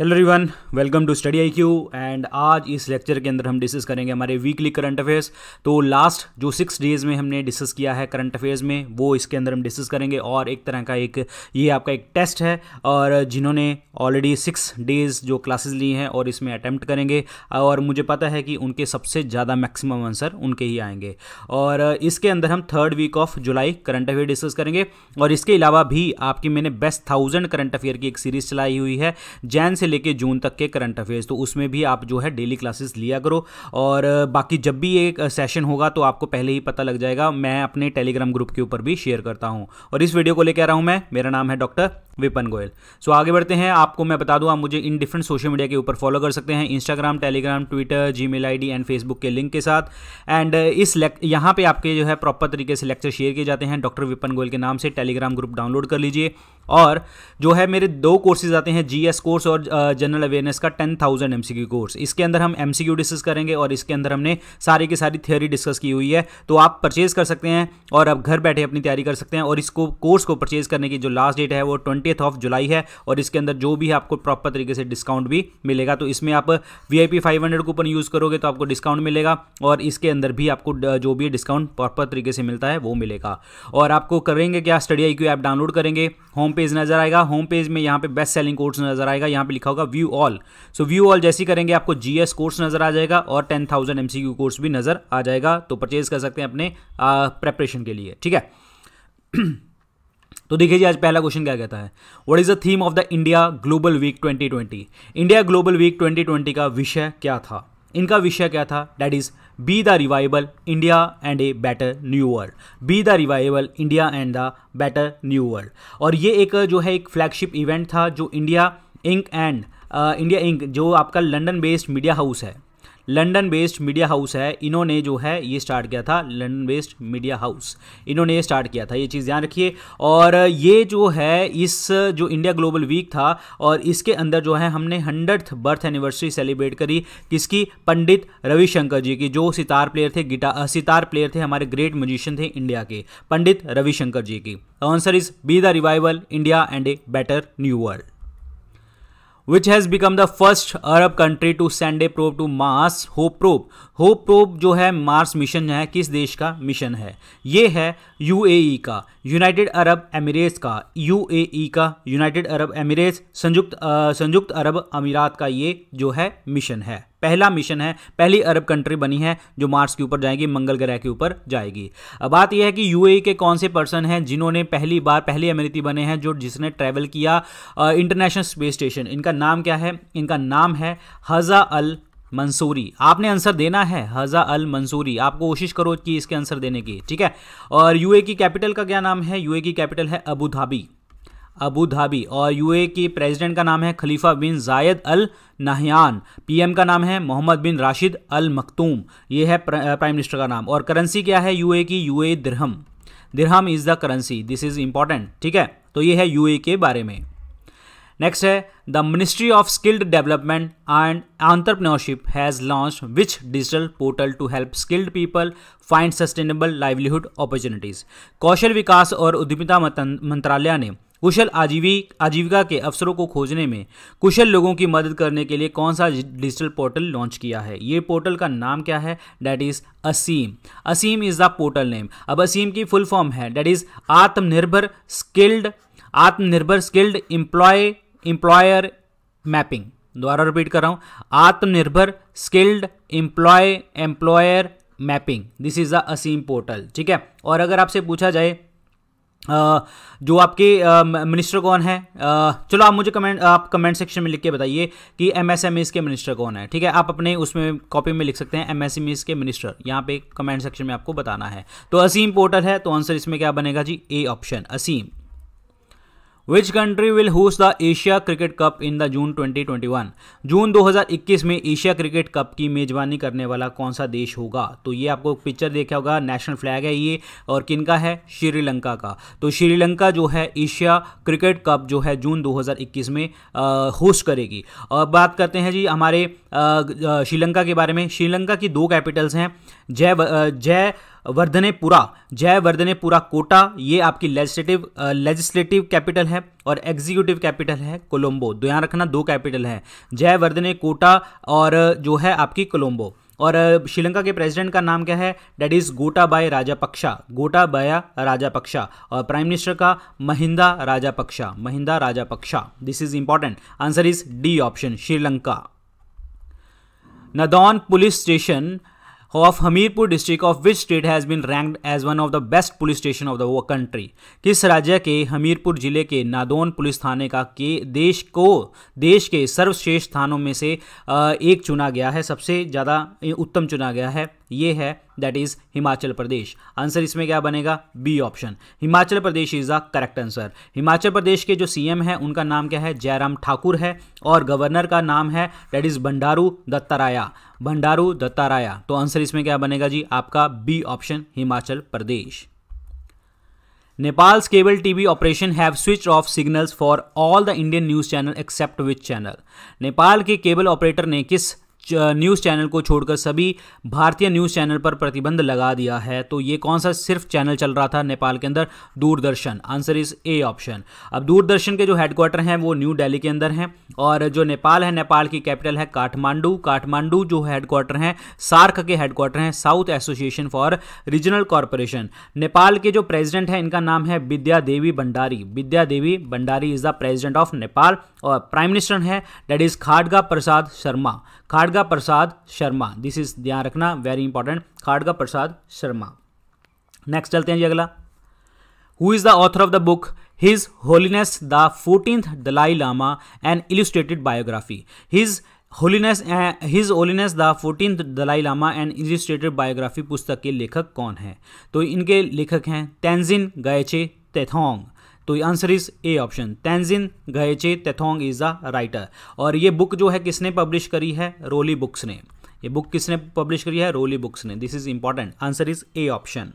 Hello रिवन welcome to study आई क्यू एंड आज इस लेक्चर के अंदर हम डिस्कस करेंगे हमारे वीकली करंट अफेयर्स तो लास्ट जो सिक्स डेज में हमने डिस्कस किया है करंट अफेयर्स में वो इसके अंदर हम डिस्कस करेंगे और एक तरह का एक ये आपका एक टेस्ट है और जिन्होंने ऑलरेडी सिक्स डेज जो क्लासेस ली हैं और इसमें अटैम्प्ट करेंगे और मुझे पता है कि उनके सबसे ज़्यादा मैक्सिमम आंसर उनके ही आएंगे और इसके अंदर हम third week of July current affair discuss करेंगे और इसके अलावा भी आपकी मैंने बेस्ट थाउजेंड करंट अफेयर की एक सीरीज़ चलाई हुई है जैन से लेके जून तक के करंट अफेयर्स तो उसमें भी आप जो है डेली क्लासेस लिया करो और बाकी जब भी एक सेशन होगा तो आपको पहले ही पता लग जाएगा मैं अपने टेलीग्राम ग्रुप के ऊपर भी शेयर करता हूँ और इस वीडियो को लेकर आ रहा हूँ मैं मेरा नाम है डॉक्टर विपन गोयल सो आगे बढ़ते हैं आपको मैं बता दूं आप मुझे इन डिफरेंट सोशल मीडिया के ऊपर फॉलो कर सकते हैं Instagram Telegram Twitter Gmail and Facebook के लिंक के साथ एंड uh, इस यहाँ पे आपके जो है प्रॉपर तरीके से लेक्चर शेयर किए जाते हैं डॉक्टर विपन गोयल के नाम से टेलीग्राम ग्रुप डाउनलोड कर लीजिए और जो है मेरे दो कोर्सेज आते हैं जी कोर्स और जनरल uh, अवेयरनेस का टेन थाउजेंड एम कोर्स इसके अंदर हम एम डिस्कस करेंगे और इसके अंदर हमने सारी की सारी थ्योरी डिस्कस की हुई है तो आप परचेज कर सकते हैं और अब घर बैठे अपनी तैयारी कर सकते हैं और इसको कोर्स को परचेज करने की जो लास्ट डेट है वो ट्वेंटी ट्वेंटीथ ऑफ जुलाई है और इसके अंदर जो भी है आपको प्रॉपर तरीके से डिस्काउंट भी मिलेगा तो इसमें आप वी आई कूपन यूज़ करोगे तो आपको डिस्काउंट मिलेगा और इसके अंदर भी आपको जो भी डिस्काउंट प्रॉपर तरीके से मिलता है वो मिलेगा और आपको करेंगे क्या study I Q app download करेंगे होम पेज नजर आएगा होम पेज में यहाँ पे बेस्ट सेलिंग कोर्स नजर आएगा यहाँ पे लिखा होगा view all so view all जैसी करेंगे आपको जीएस कोर्स नजर आ जाएगा और टेन थाउजेंड एमसीक्यू कोर्स भी नजर आ जाएगा तो परचेज कर सकते हैं अपने प्रेपरेशन के लिए ठीक है तो देखिए जी आज पहला क्वेश्चन क्या कहता है what is the theme of the India global week 2020 India global week 2020 का विषय क्या था इनका विषय क्या था that is B the रिवाइबल India and a better new world be the रिवाइबल India and the better new world और ये एक जो है एक फ्लैगशिप इवेंट था जो India Inc and India Inc जो आपका लंडन बेस्ड मीडिया हाउस है लंडन बेस्ड मीडिया हाउस है इन्होंने जो है ये स्टार्ट किया था लंडन बेस्ड मीडिया हाउस इन्होंने ये स्टार्ट किया था ये चीज़ ध्यान रखिए और ये जो है इस जो इंडिया ग्लोबल वीक था और इसके अंदर जो है हमने हंड्रेड बर्थ एनिवर्सरी सेलिब्रेट करी किसकी पंडित रविशंकर जी की जो सितार प्लेयर थे गिटार सितार प्लेयर थे हमारे ग्रेट म्यूजिशियन थे इंडिया के पंडित रविशंकर जी की answer is B the revival India and a better new world which has become the first Arab country to send a probe to Mars Hope probe Hope probe जो है Mars mission है किस देश का mission है ये है U e का यूनाइटेड अरब एमिरेट्स का ए का यूनाइटेड अरब एमिरेट्स संयुक्त संयुक्त अरब अमीरात का ये जो है मिशन है पहला मिशन है पहली अरब कंट्री बनी है जो मार्स के ऊपर जाएगी मंगल ग्रह के ऊपर जाएगी अब बात यह है कि यूएई के कौन से पर्सन हैं जिन्होंने पहली बार पहले अमेरिकी बने हैं जो जिसने ट्रैवल किया इंटरनेशनल स्पेस स्टेशन इनका नाम क्या है इनका नाम है हज़ा अल मंसूरी आपने आंसर देना है हज़ा अल मंसूरी आप कोशिश करो कि इसके आंसर देने की ठीक है और यूए की कैपिटल का क्या नाम है यूए की कैपिटल है अबू धाबी अबू धाबी और यूए की प्रेसिडेंट का नाम है खलीफा बिन जायद अल नाहयान पीएम का नाम है मोहम्मद बिन राशिद अल मखतूम ये है प्राइम मिनिस्टर का नाम और करेंसी क्या है यूए की UA dirham dirham is the currency this is important ठीक है तो ये है यूए के बारे में नेक्स्ट है the ministry of skilled development and entrepreneurship has launch which digital portal to help skilled people find sustainable livelihood opportunities कौशल विकास और उद्यमिता मंत्रालय ने कुशल आजीवी आजीविका के अवसरों को खोजने में कुशल लोगों की मदद करने के लिए कौन सा डिजिटल पोर्टल लॉन्च किया है ये पोर्टल का नाम क्या है that is ASEEM ASEEM is the portal name अब असीम की फुल फॉर्म है that is Aatmanirbhar skilled Aatmanirbhar skilled employ employer mapping दोबारा रिपीट कर रहा हूँ Aatmanirbhar skilled employ employer mapping this is the ASEEM portal ठीक है और अगर आपसे पूछा जाए जो आपके मिनिस्टर कौन है चलो आप मुझे कमेंट आप कमेंट सेक्शन में लिख के बताइए कि एम एस एम के मिनिस्टर कौन है ठीक है आप अपने उसमें कॉपी में लिख सकते हैं एम एस एम के मिनिस्टर यहाँ पे कमेंट सेक्शन में आपको बताना है तो असीम पोर्टल है तो आंसर इसमें क्या बनेगा जी A option ASEEM which country will host the Asia cricket cup in the June 2021 जून 2021 में एशिया क्रिकेट कप की मेजबानी करने वाला कौन सा देश होगा तो ये आपको पिक्चर देखा होगा नेशनल फ्लैग है ये और किन का है श्रीलंका का तो श्रीलंका जो है एशिया क्रिकेट कप जो है जून 2021 में होस्ट करेगी और बात करते हैं जी हमारे श्रीलंका के बारे में श्रीलंका की दो कैपिटल्स हैं जय जय वर्धनेपुरा जय वर्धनेपुरा कोटा ये आपकी लेजिस्लेटिव लेजिस्लेटिव कैपिटल है और एग्जीक्यूटिव कैपिटल है कोलंबो दो तो यहाँ रखना दो कैपिटल है जय वर्धने कोटा और जो है आपकी कोलंबो और श्रीलंका के प्रेसिडेंट का नाम क्या है डेट इज़ गोटा गोटाबाय राजापक्षा गोटाबाया राजापक्षा और प्राइम मिनिस्टर का Mahinda Rajapaksa Mahinda Rajapaksa this is important answer is D option Sri Lanka Nadaun police station of Hamirpur district of which state has been ranked as one of the best police station of the country किस राज्य के हमीरपुर जिले के Nadaun police थाने का के देश को देश के सर्वश्रेष्ठ थानों में से एक चुना गया है सबसे ज़्यादा उत्तम चुना गया है ये है that is Himachal Pradesh answer इसमें क्या बनेगा B option Himachal Pradesh is the correct answer Himachal Pradesh के जो सीएम है उनका नाम क्या है जयराम ठाकुर है और गवर्नर का नाम है दैट इज भंडारू दत्ताराया भंडारू दत्ताराया तो आंसर इसमें क्या बनेगा जी आपका B option Himachal Pradesh Nepal's cable TV operation have switch off signals for all the Indian news channel except which channel Nepal के केबल ऑपरेटर ने किस न्यूज़ चैनल को छोड़कर सभी भारतीय न्यूज़ चैनल पर प्रतिबंध लगा दिया है तो ये कौन सा सिर्फ चैनल चल रहा था नेपाल के अंदर Doordarshan answer is A option अब दूरदर्शन के जो हेडक्वार्टर हैं वो न्यू दिल्ली के अंदर हैं और जो नेपाल है नेपाल की कैपिटल है काठमांडू काठमांडू जो हेडक्वार्टर हैं सार्क के हेडक्वार्टर हैं South Association for Regional Corporation Nepal के जो प्रेजिडेंट हैं इनका नाम है Vidya Devi Bhandari Vidya Devi Bhandari is the president of Nepal और प्राइम मिनिस्टर हैं that is Khadga Prasad Sharma Khadga Prasad Sharma this is ध्यान रखना very important Khadga Prasad Sharma next चलते हैं जी अगला who is the author of the book his holiness the fourteen Dalai Lama and illustrated biography his holiness his holiness the fourteen Dalai Lama and illustrated biography पुस्तक के लेखक कौन हैं तो इनके लेखक हैं तेंजिन गैचे तेथोंग तो answer is A option Tenzin Geyche Tethong is a writer और ये बुक जो है किसने पब्लिश करी है रोली बुक्स ने ये बुक किसने पब्लिश करी है रोली बुक्स ने this is important answer is A option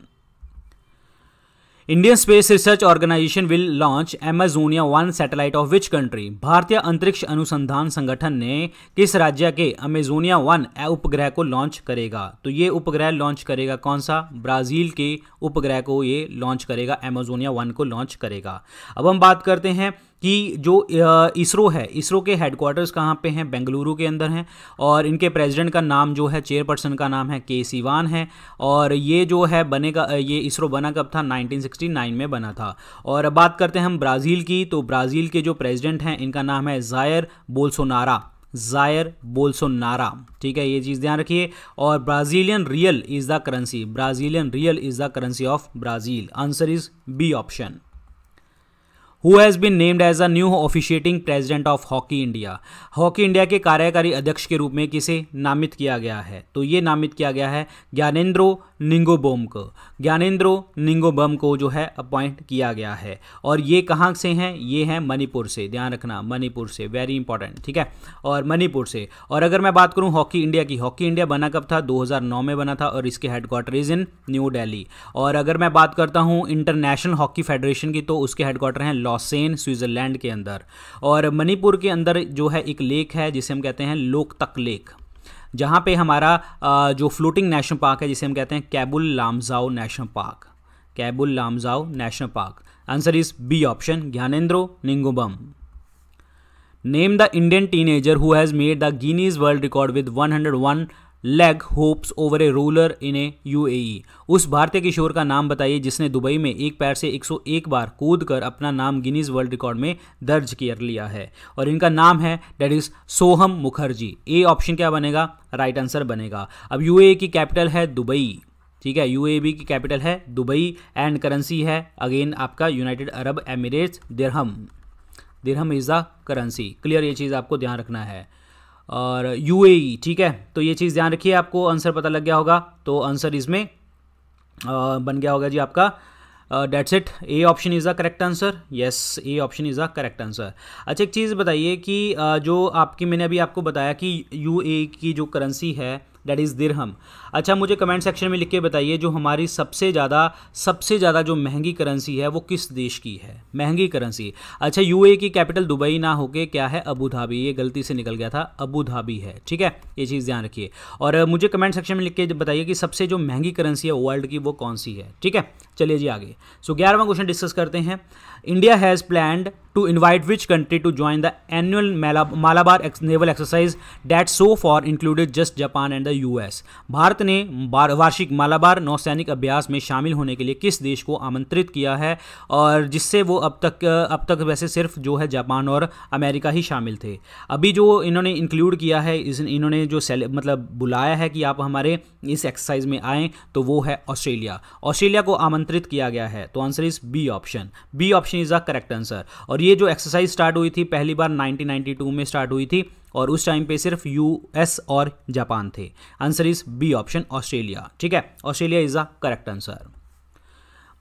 Indian space research organization will launch Amazonia one satellite of which country भारतीय अंतरिक्ष अनुसंधान संगठन ने किस राज्य के अमेजोनिया वन उपग्रह को लॉन्च करेगा तो ये उपग्रह लॉन्च करेगा कौन सा ब्राज़ील के उपग्रह को ये लॉन्च करेगा एमेजोनिया वन को लॉन्च करेगा अब हम बात करते हैं कि जो इसरो है इसरो के हेडक्वार्टर्स कहाँ पे हैं बेंगलुरु के अंदर हैं और इनके प्रेसिडेंट का नाम जो है चेयरपर्सन का नाम है के सीवान है और ये जो है बने का ये इसरो बना कब था 1969 में बना था और बात करते हैं हम ब्राज़ील की तो ब्राज़ील के जो प्रेसिडेंट हैं इनका नाम है जायर बोल्सोनारा जायर बोल्सोनारा ठीक है ये चीज़ ध्यान रखिए और Brazilian real is the currency Brazilian real is the currency of Brazil answer is B option who has been named as a new officiating president of hockey India hockey India के कार्यकारी अध्यक्ष के रूप में किसे नामित किया गया है तो ये नामित किया गया है ज्ञानेन्द्रो निंगोबोम को ज्ञानेन्द्रो निंगोबम को जो है अपॉइंट किया गया है और ये कहाँ से हैं ये हैं मणिपुर से ध्यान रखना मणिपुर से वेरी इंपॉर्टेंट ठीक है और मणिपुर से और अगर मैं बात करूँ हॉकी इंडिया की हॉकी इंडिया बना कब था 2009 में बना था और इसके headquarter is in New Delhi और अगर मैं बात करता हूँ इंटरनेशनल हॉकी फेडरेशन की तो उसके हेडक्वार्टर हैं लॉसेन स्विट्ज़रलैंड के अंदर और मणिपुर के अंदर जो है एक लेक है जिसे हम कहते हैं लोकतक लेक जहाँ पे हमारा जो फ्लोटिंग नेशनल पार्क है जिसे हम कहते हैं Keibul Lamjao national park Keibul Lamjao national park answer is B option Gyanendro Ningombam name the Indian teenager who has made the Guinness world record with 101 leg hops over a ruler in a यू उस भारतीय किशोर का नाम बताइए जिसने दुबई में एक पैर से 101 बार कूद कर अपना नाम गिनीज वर्ल्ड रिकॉर्ड में दर्ज कर लिया है और इनका नाम है that is Soham Mukherjee A option क्या बनेगा राइट आंसर बनेगा अब यू e की कैपिटल है दुबई ठीक है यू e की कैपिटल है दुबई एंड करेंसी है अगेन आपका United Arab Emirates dirham dirham is the currency clear ये चीज़ आपको ध्यान रखना है और यू e, ठीक है तो ये चीज़ ध्यान रखिए आपको आंसर पता लग गया होगा तो आंसर इसमें बन गया होगा जी आपका that's it A option is the correct answer yes A option is the correct answer अच्छा एक चीज़ बताइए कि uh, जो आपकी मैंने अभी आपको बताया कि यू e की जो करेंसी है डेट इज़ दिरहम अच्छा मुझे कमेंट सेक्शन में लिख के बताइए जो हमारी सबसे ज़्यादा सबसे ज़्यादा जो महंगी करेंसी है वो किस देश की है महंगी करेंसी अच्छा यू की कैपिटल दुबई ना होके क्या है अबू धाबी ये गलती से निकल गया था अबू धाबी है ठीक है ये चीज़ ध्यान रखिए और मुझे कमेंट सेक्शन में लिख के बताइए कि सबसे जो महंगी करेंसी है वर्ल्ड की वो कौन सी है ठीक है चलिए जी आगे सो so, ग्यारहवा क्वेश्चन डिस्कस करते हैं India India has planned to invite which country to join the annual naval exercise that so far included just Japan and the U S Bharat ने वार्षिक मालाबार नौसैनिक अभ्यास में शामिल होने के लिए किस देश को आमंत्रित किया है और जिससे वो अब तक अब तक वैसे सिर्फ जो है जापान और अमेरिका ही शामिल थे अभी जो इन्होंने इंक्लूड किया है इस इन्होंने जो मतलब बुलाया है कि आप हमारे इस एक्सरसाइज में आएँ तो वो है ऑस्ट्रेलिया ऑस्ट्रेलिया को आमंत्रित किया गया है तो answer is B option B option option is a correct answer और ये जो एक्सरसाइज स्टार्ट हुई थी पहली बार 1992 में स्टार्ट हुई थी और उस टाइम पे सिर्फ यूएस और जापान थे answer is B option Australia ठीक है Australia is a correct answer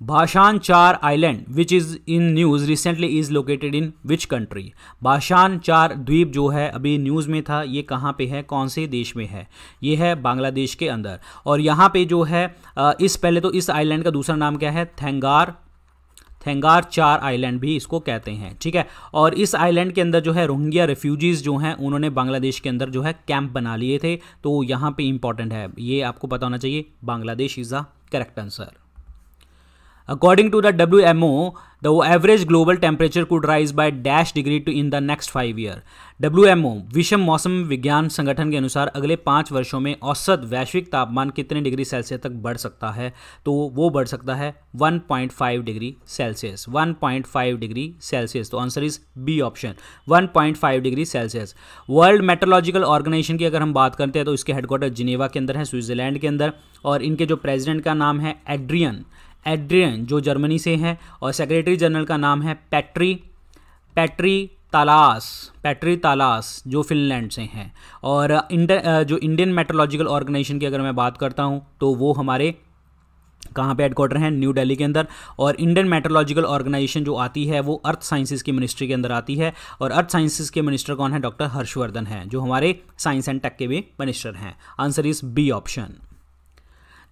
Bhasan Char island which is in news recently is located in which country Bhasan Char द्वीप जो है अभी न्यूज़ में था ये कहाँ पे है कौन से देश में है ये है बांग्लादेश के अंदर और यहाँ पे जो है इस पहले तो इस आइलैंड का दूसरा नाम क्या है थेंगार थेंगार चार आइलैंड भी इसको कहते हैं ठीक है और इस आइलैंड के अंदर जो है रोहिंग्या रेफ्यूजीज़ जो हैं उन्होंने बांग्लादेश के अंदर जो है कैंप बना लिए थे तो यहाँ पे इंपॉर्टेंट है ये आपको पता होना चाहिए Bangladesh is a correct answer According to the WMO, the average global temperature could rise by dash degree two in the next five year W विश्व मौसम विज्ञान संगठन के अनुसार अगले पाँच वर्षों में औसत वैश्विक तापमान कितने डिग्री सेल्सियस तक बढ़ सकता है तो वो बढ़ सकता है 1.5 डिग्री सेल्सियस 1.5 डिग्री सेल्सियस तो answer is B option 1.5 degree Celsius World Meteorological Organization की अगर हम बात करते हैं तो इसके हेडक्वार्टर जिनेवा के अंदर है स्विट्जरलैंड के अंदर और इनके जो प्रेजिडेंट का नाम है एड्रियन एड्रियन जो जर्मनी से हैं और सेक्रेटरी जनरल का नाम है पैट्री पैट्री तालास पैट्री तालास जो फिनलैंड से हैं और इंडर, जो इंडियन मेट्रोलॉजिकल ऑर्गेनाइजेशन की अगर मैं बात करता हूँ तो वो हमारे कहाँ पे हेडक्वार्टर हैं न्यू दिल्ली के अंदर और इंडियन मेट्रोलॉजिकल ऑर्गेनाइजेशन जो आती है वो अर्थ साइंसेज की मिनिस्ट्री के अंदर आती है और अर्थ साइंसेज के मिनिस्टर कौन है डॉक्टर हर्षवर्धन है जो हमारे साइंस एंड टेक के भी मिनिस्टर हैं answer is B option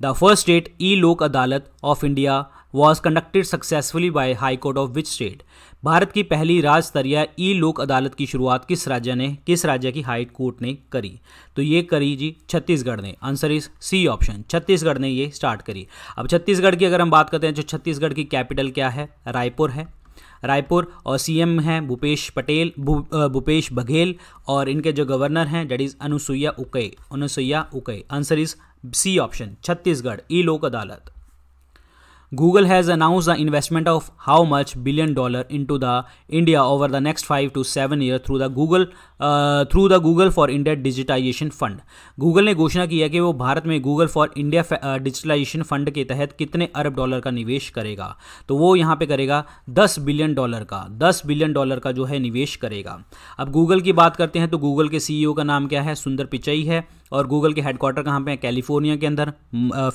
the first state e Lok Adalat of India was conducted successfully by high court of which state Bharat की पहली राज्य स्तरीय ई लोक अदालत की शुरुआत किस राज्य ने किस राज्य की हाई कोर्ट ने करी तो ये करी जी छत्तीसगढ़ ने answer is C option Chhattisgarh ने ये स्टार्ट करी अब छत्तीसगढ़ की अगर हम बात करते हैं तो छत्तीसगढ़ की कैपिटल क्या है रायपुर है रायपुर और सीएम हैं भूपेश पटेल भूपेश बघेल और इनके जो गवर्नर हैं that is Anusuiya Uikey Anusuiya Uikey answer is C option Chhattisgarh e Lok Adalat Google has announce the investment of how much billion dollar into the India over the next five to seven year through the Google through the Google for India digitization fund Google ने घोषणा की है कि वो भारत में Google for India digitalization fund के तहत कितने अरब डॉलर का निवेश करेगा तो वो यहाँ पे करेगा दस बिलियन डॉलर का दस बिलियन डॉलर का जो है निवेश करेगा अब गूगल की बात करते हैं तो गूगल के सीईओ e का नाम क्या है सुंदर पिचई है और गूगल के हेडक्वार्टर कहाँ पे हैं कैलिफोर्निया के अंदर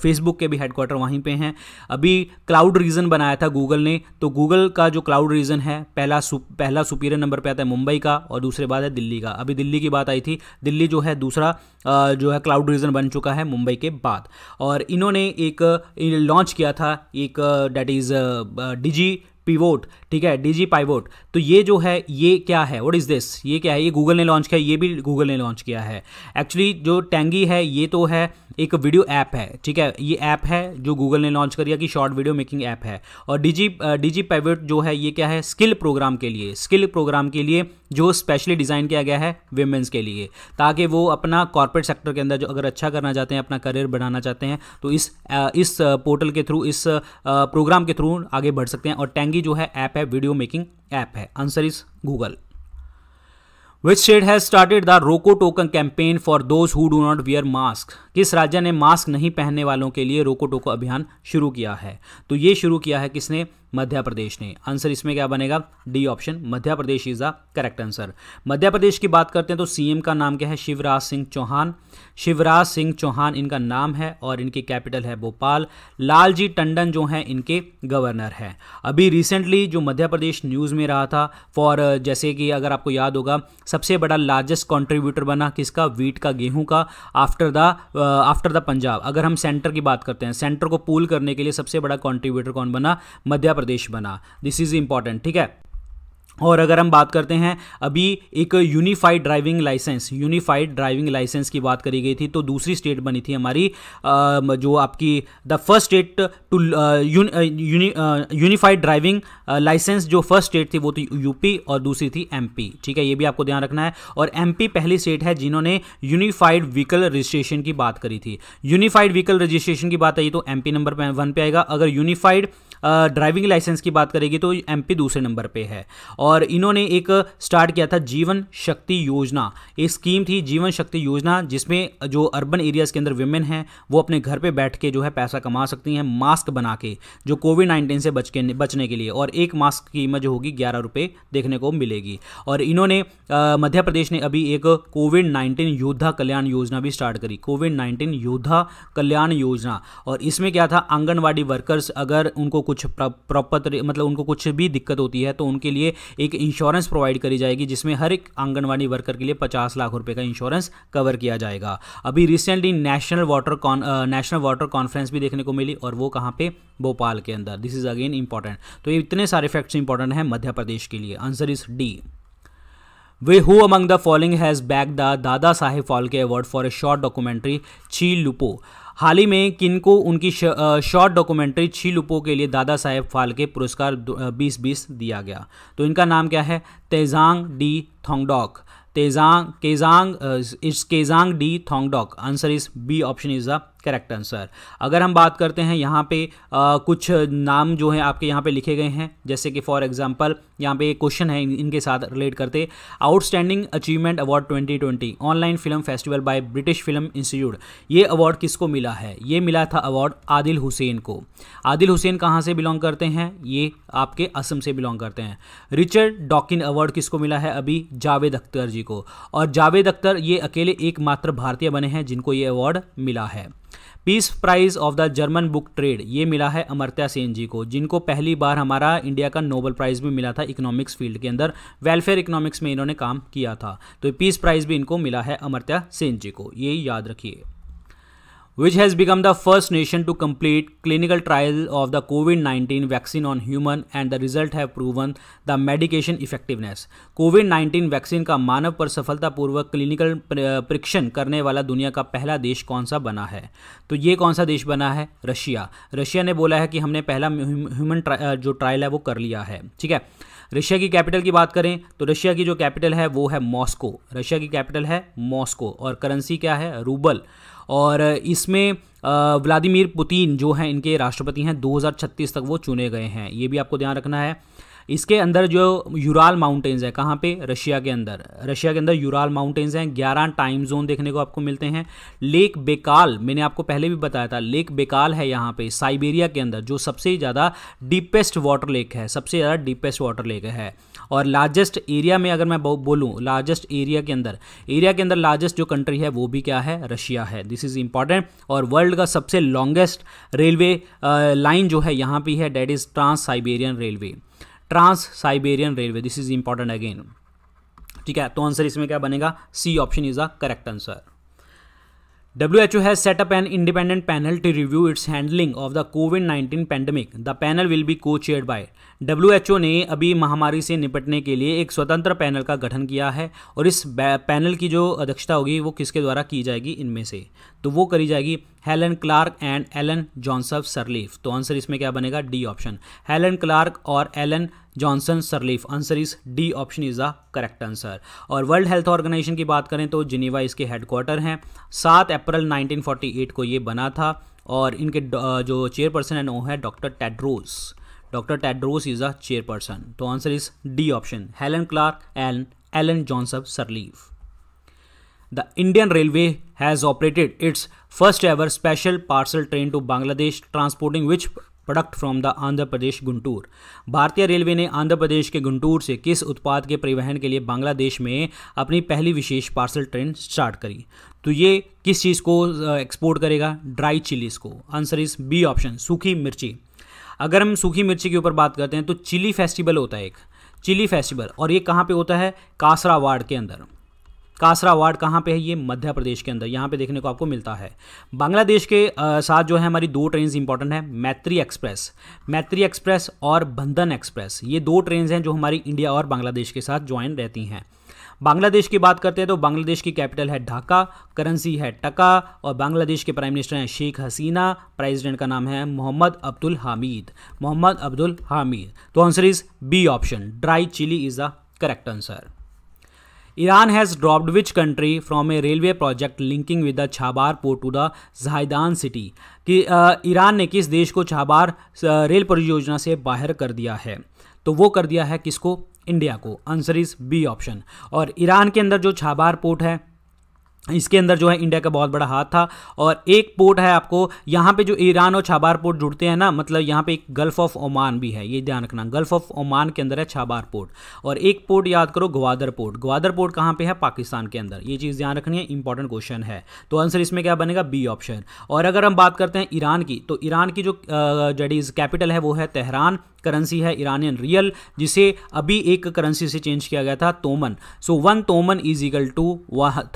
फेसबुक के भी हेडक्वार्टर वहीं पे हैं अभी क्लाउड रीजन बनाया था गूगल ने तो गूगल का जो क्लाउड रीजन है पहला सु, पहला सुपीरियर नंबर पे आता है मुंबई का और दूसरे बाद है दिल्ली दिल्ली का अभी दिल्ली की बात आई थी दिल्ली जो है दूसरा जो है क्लाउड रीजन बन चुका है मुंबई के बाद और इन्होंने एक लॉन्च किया था एक डैट इज़ डिजी पिवोट ठीक है डीजी पाइवोट तो ये जो है ये क्या है व्हाट इज़ दिस ये क्या है ये गूगल ने लॉन्च किया ये भी गूगल ने लॉन्च किया है एक्चुअली जो टेंगी है ये तो है एक वीडियो ऐप है ठीक है ये ऐप है जो गूगल ने लॉन्च करिया कि शॉर्ट वीडियो मेकिंग ऐप है और डीजी डीजी पाइवोट जो है ये क्या है स्किल प्रोग्राम के लिए स्किल प्रोग्राम के लिए जो स्पेशली डिज़ाइन किया गया है वेमेंस के लिए ताकि वो अपना कॉर्पोरेट सेक्टर के अंदर जो अगर अच्छा करना चाहते हैं अपना करियर बनाना चाहते हैं तो इस इस पोर्टल के थ्रू इस प्रोग्राम के थ्रू आगे बढ़ सकते हैं और टेंगी की जो है ऐप है वीडियो मेकिंग ऐप है answer is Google which state has started the Roko Toko campaign for those who do not wear mask किस राज्य ने मास्क नहीं पहनने वालों के लिए रोको टोको अभियान शुरू किया है तो ये शुरू किया है किसने मध्य प्रदेश ने आंसर इसमें क्या बनेगा D option Madhya Pradesh is the correct answer Madhya Pradesh की बात करते हैं तो सीएम का नाम क्या है शिवराज सिंह चौहान शिवराज सिंह चौहान इनका नाम है और इनकी कैपिटल है भोपाल लालजी टंडन जो हैं इनके गवर्नर हैं अभी रिसेंटली जो मध्य प्रदेश न्यूज़ में रहा था फॉर जैसे कि अगर आपको याद होगा सबसे बड़ा लार्जेस्ट कॉन्ट्रीब्यूटर बना किसका वीट का गेहूं का after the after the Punjab अगर हम सेंटर की बात करते हैं सेंटर को पूल करने के लिए सबसे बड़ा कॉन्ट्रीब्यूटर कौन बना मध्य प्रदेश बना दिस इज़ इंपॉर्टेंट ठीक है और अगर हम बात करते हैं अभी एक unified driving licence unified driving licence की बात करी गई थी तो दूसरी स्टेट बनी थी हमारी जो आपकी the first state to unified driving licence जो फर्स्ट स्टेट थी वो थी यूपी और दूसरी थी एमपी ठीक है ये भी आपको ध्यान रखना है और एमपी पहली स्टेट है जिन्होंने यूनिफाइड व्हीकल रजिस्ट्रेशन की बात करी थी यूनिफाइड व्हीकल रजिस्ट्रेशन की बात आई तो एम नंबर वन पर आएगा अगर यूनिफाइड ड्राइविंग लाइसेंस की बात करेगी तो एम दूसरे नंबर पर है और इन्होंने एक स्टार्ट किया था जीवन शक्ति योजना एक स्कीम थी जीवन शक्ति योजना जिसमें जो अर्बन एरियाज़ के अंदर वुमेन हैं वो अपने घर पे बैठ के जो है पैसा कमा सकती हैं मास्क बना के जो कोविड नाइन्टीन से बच के बचने के लिए और एक मास्क की कीमत जो होगी ग्यारह रुपये देखने को मिलेगी और इन्होंने मध्य प्रदेश ने अभी एक कोविड नाइन्टीन योद्धा कल्याण योजना भी स्टार्ट करी कोविड नाइन्टीन योद्धा कल्याण योजना और इसमें क्या था आंगनबाड़ी वर्कर्स अगर उनको कुछ कुछ प्रॉपर मतलब उनको कुछ भी दिक्कत होती है तो उनके लिए एक इंश्योरेंस प्रोवाइड करी जाएगी जिसमें हर एक आंगनवाड़ी वर्कर के लिए पचास लाख रुपये का इंश्योरेंस कवर किया जाएगा अभी recently national water national water conference भी देखने को मिली और वो कहाँ पर भोपाल के अंदर दिस इज़ अगेन इंपॉर्टेंट तो ये इतने सारे फैक्ट्स इंपॉर्टेंट हैं मध्य प्रदेश के लिए answer is D way who among the following has bagged the Dada Saheb Phalke award for a short documentary छी लुपो हाल ही में किनको उनकी शॉर्ट डॉक्यूमेंट्री छी लुपो के लिए दादा साहेब फाल्के पुरस्कार 2020 दिया गया तो इनका नाम क्या है Tejang D Thongdok Tejang Kezang it's Kezang D Thongdok answer is B option is the correct answer अगर हम बात करते हैं यहाँ पे आ, कुछ नाम जो है आपके यहाँ पे लिखे गए हैं जैसे कि फॉर एग्जांपल यहाँ पे एक क्वेश्चन है इन, इनके साथ रिलेट करते outstanding achievement award 2020 online film festival by British Film Institute ये अवार्ड किसको मिला है ये मिला था अवार्ड आदिल हुसैन को आदिल हुसैन कहाँ से बिलोंग करते हैं ये आपके असम से बिलोंग करते हैं रिचर्ड डॉकिन अवार्ड किसको मिला है अभी जावेद अख्तर जी को और जावेद अख्तर ये अकेले एकमात्र भारतीय बने हैं जिनको ये अवार्ड मिला है peace prize of the German book trade ये मिला है अमरत्या सेन जी को जिनको पहली बार हमारा इंडिया का नोबल प्राइज़ भी मिला था इकोनॉमिक्स फील्ड के अंदर वेलफेयर इकोनॉमिक्स में इन्होंने काम किया था तो पीस प्राइज़ भी इनको मिला है अमरत्या सेन जी को ये याद रखिए which has become the first nation to complete clinical trial of the COVID-19 vaccine on human and the result have proven the medication effectiveness. COVID-19 vaccine का मानव पर सफलतापूर्वक क्लिनिकल परीक्षण करने वाला दुनिया का पहला देश कौन सा बना है तो ये कौन सा देश बना है रशिया रशिया ने बोला है कि हमने पहला ह्यूमन ट्रा, जो ट्रायल है वो कर लिया है ठीक है रशिया की कैपिटल की बात करें तो रशिया की जो कैपिटल है वो है मॉस्को रशिया की कैपिटल है मॉस्को और करेंसी क्या है रूबल और इसमें व्लादिमीर पुतिन जो हैं इनके राष्ट्रपति हैं 2036 तक वो चुने गए हैं ये भी आपको ध्यान रखना है इसके अंदर जो यूराल माउंटेन्स है कहाँ पे रशिया के अंदर रशिया के अंदर यूराल माउंटेन्स हैं ग्यारह टाइम जोन देखने को आपको मिलते हैं लेक बेकाल मैंने आपको पहले भी बताया था लेक बेकाल है यहाँ पे साइबेरिया के अंदर जो सबसे ज़्यादा डीपेस्ट वाटर लेक है सबसे ज़्यादा डीपेस्ट वाटर लेक है और लार्जेस्ट एरिया में अगर मैं बोलूँ लार्जेस्ट एरिया के अंदर एरिया के अंदर लार्जेस्ट जो कंट्री है वो भी क्या है रशिया है दिस इज़ इंपॉर्टेंट और वर्ल्ड का सबसे लॉन्गेस्ट रेलवे लाइन जो है यहाँ पर है that is Trans Siberian railway Trans Siberian railway this is important again ठीक है तो आंसर इसमें क्या बनेगा C option is a correct answer WHO has set up an independent panel to review its handling of the COVID-19 pandemic. The panel will be co-chaired by WHO ने अभी महामारी से निपटने के लिए एक स्वतंत्र पैनल का गठन किया है और इस पैनल की जो अध्यक्षता होगी वो किसके द्वारा की जाएगी इनमें से तो वो करी जाएगी Helen Clark and Ellen Johnson Sirleaf तो आंसर इसमें क्या बनेगा डी ऑप्शन हेलन क्लार्क और Ellen Johnson Sirleaf answer is D option is the correct answer और वर्ल्ड हेल्थ ऑर्गेनाइजेशन की बात करें तो जिनीवा इसके हेडक्वार्टर हैं सात अप्रैल 1948 को ये बना था और इनके जो चेयरपर्सन है वो है doctor Tedros doctor Tedros is a chairperson तो answer is D option Helen Clark and Ellen Johnson Sirleaf the Indian railway has operated its first ever special parcel train to Bangladesh transporting which product from the Andhra Pradesh Guntur भारतीय railway ने आंध्र प्रदेश के गुंटूर से किस उत्पाद के परिवहन के लिए बांग्लादेश में अपनी पहली विशेष पार्सल ट्रेन स्टार्ट करी तो ये किस चीज़ को एक्सपोर्ट करेगा ड्राई चिलीज़ को आंसर इज बी ऑप्शन सूखी मिर्ची अगर हम सूखी मिर्ची के ऊपर बात करते हैं तो चिली फेस्टिवल होता है एक चिली फेस्टिवल और ये कहाँ पे होता है कासरावाड़ के अंदर कासरा वार्ड कहाँ पे है ये मध्य प्रदेश के अंदर यहाँ पे देखने को आपको मिलता है बांग्लादेश के साथ जो है हमारी दो ट्रेन इंपॉर्टेंट है मैत्री एक्सप्रेस मैत्री एक्सप्रेस और बंधन एक्सप्रेस ये दो ट्रेन हैं जो हमारी इंडिया और बांग्लादेश के साथ ज्वाइन रहती हैं बांग्लादेश की बात करते हैं तो बांग्लादेश की कैपिटल है ढाका करेंसी है टका और बांग्लादेश के प्राइम मिनिस्टर हैं शेख हसीना प्रेसिडेंट का नाम है मोहम्मद अब्दुल हामिद मोहम्मद अब्दुल हामिद तो answer is B option dry chilli is the correct answer Iran has dropped which country from a railway project linking with the Chabahar port to the Zahedan city कि Iran ने किस देश को छाबार रेल परियोजना से बाहर कर दिया है तो वो कर दिया है किसको इंडिया को आंसर इज बी ऑप्शन और ईरान के अंदर जो छाबार पोर्ट है इसके अंदर जो है इंडिया का बहुत बड़ा हाथ था और एक पोर्ट है आपको यहाँ पे जो ईरान और छाबार पोर्ट जुड़ते हैं ना मतलब यहाँ पे एक गल्फ ऑफ ओमान भी है ये ध्यान रखना गल्फ ऑफ ओमान के अंदर है छाबार पोर्ट और एक पोर्ट याद करो ग्वादर पोर्ट ग्वादर पोर्ट कहाँ पे है पाकिस्तान के अंदर ये चीज़ ध्यान रखनी है इंपॉर्टेंट क्वेश्चन है तो आंसर इसमें क्या बनेगा बी ऑप्शन और अगर हम बात करते हैं ईरान की तो ईरान की जो जडीज कैपिटल है वो है तेहरान करेंसी है ईरानियन रियल जिसे अभी एक करेंसी से चेंज किया गया था toman so one toman is equal to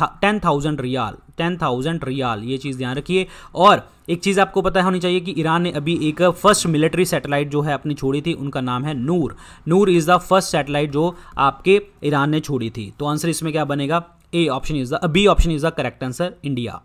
ten thousand thousand rial ten thousand rial ये चीज़ ध्यान रखिए और एक चीज़ आपको पता होनी चाहिए कि ईरान ने अभी एक फर्स्ट मिलिट्री सैटेलाइट जो है अपनी छोड़ी थी उनका नाम है Noor Noor is the first satellite जो आपके ईरान ने छोड़ी थी तो आंसर इसमें क्या बनेगा A option is the B option is the correct answer India